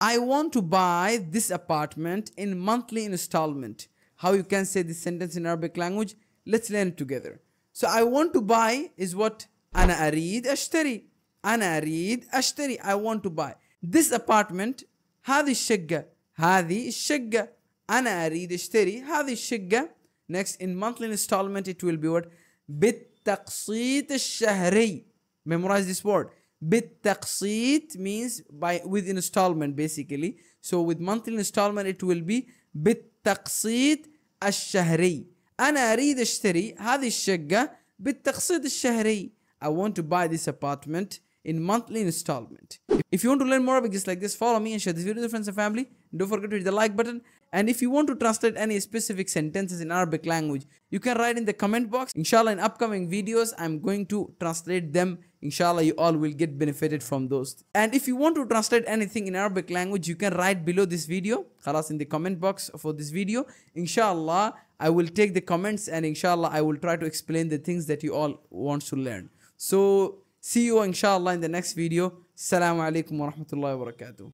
I want to buy this apartment in monthly installment. How you can say this sentence in Arabic language? Let's learn it together. So I want to buy is what أنا أريد أشتري. أنا أريد أشتري. I want to buy. This apartment هذه الشقة هذه الشقة أنا أريد أشتري هذه الشقة next in monthly installment it will be what بالتقسيط الشهري memorize this word بالتقسيط means by with installment basically so with monthly installment it will be بالتقسيط الشهري أنا أريد أشتري هذه الشقة بالتقسيط الشهري I want to buy this apartment in monthly installment. If you want to learn more this like this, follow me and share this video with friends and family. Don't forget to hit the like button. And if you want to translate any specific sentences in Arabic language, you can write in the comment box. Inshallah, in upcoming videos, I'm going to translate them inshallah you all will get benefited from those and if you want to translate anything in arabic language you can write below this video خلاص in the comment box for this video inshallah i will take the comments and inshallah i will try to explain the things that you all want to learn so see you inshallah in the next video السلام wa rahmatullahi wa barakatuh.